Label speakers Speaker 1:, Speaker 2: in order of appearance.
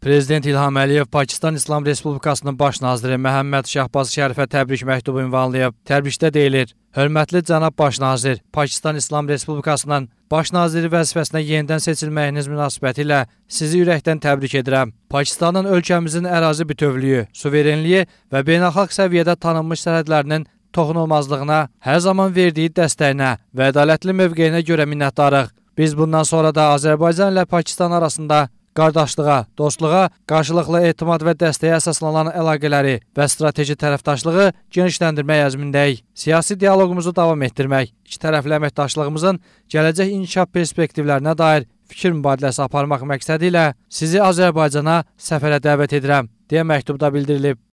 Speaker 1: Prezident İlham Əliyev Pakistan İslam Respublikasının baş naziri Məhəmməd Şahbaz Şərifə təbrik məktubu ünvanlayıb. Təbrikdə deyilir: "Hörmətli cənab baş nazir, Pakistan İslam Respublikasının baş naziri vəzifəsinə yenidən seçilməyiniz münasibətilə sizi ürəkdən təbrik edirəm. Pakistanın ölkəmizin ərazi bütövlüyü, suverenliyi və beynəlxalq səviyyədə tanınmış sərhədlərinin toxunulmazlığına, hər zaman verdiyi dəstəyinə və ədalətli mövqeyinə görə minnətdarıq. Biz bundan sonra da Azərbaycan ilə Pakistan arasında qardaşlığa, dostluğa, qarşılıqlı etimad və dəstəyə əsaslanan əlaqələri və strateji tərəfdaşlığı genişləndirmək əzmindəyik. Siyasi dialoqumuzu davam etdirmək, iki tərəfli əməkdaşlığımızın gələcək inkişaf perspektivlərinə dair fikir mübadiləsi aparmaq məqsədi ilə sizi Azərbaycana səfərə dəvət edirəm, deyə məktubda bildirilib.